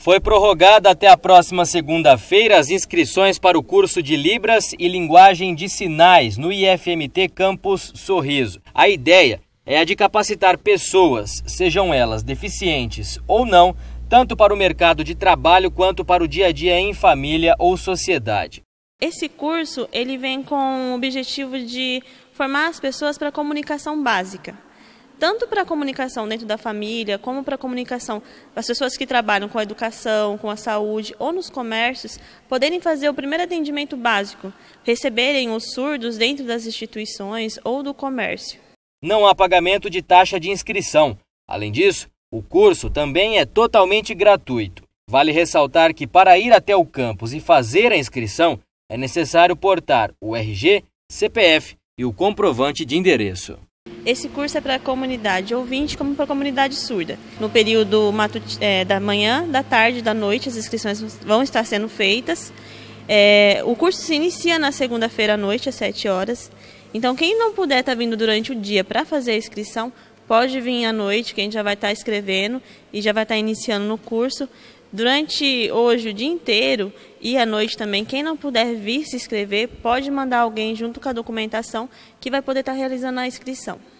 Foi prorrogada até a próxima segunda-feira as inscrições para o curso de Libras e Linguagem de Sinais no IFMT Campus Sorriso. A ideia é a de capacitar pessoas, sejam elas deficientes ou não, tanto para o mercado de trabalho quanto para o dia a dia em família ou sociedade. Esse curso ele vem com o objetivo de formar as pessoas para a comunicação básica tanto para a comunicação dentro da família, como para a comunicação as pessoas que trabalham com a educação, com a saúde ou nos comércios, poderem fazer o primeiro atendimento básico, receberem os surdos dentro das instituições ou do comércio. Não há pagamento de taxa de inscrição. Além disso, o curso também é totalmente gratuito. Vale ressaltar que para ir até o campus e fazer a inscrição, é necessário portar o RG, CPF e o comprovante de endereço. Esse curso é para a comunidade ouvinte como para a comunidade surda. No período é, da manhã, da tarde, da noite, as inscrições vão estar sendo feitas. É, o curso se inicia na segunda-feira à noite, às 7 horas. Então, quem não puder estar tá vindo durante o dia para fazer a inscrição, pode vir à noite, que a gente já vai estar tá escrevendo e já vai estar tá iniciando no curso. Durante hoje o dia inteiro e à noite também, quem não puder vir se inscrever, pode mandar alguém junto com a documentação que vai poder estar realizando a inscrição.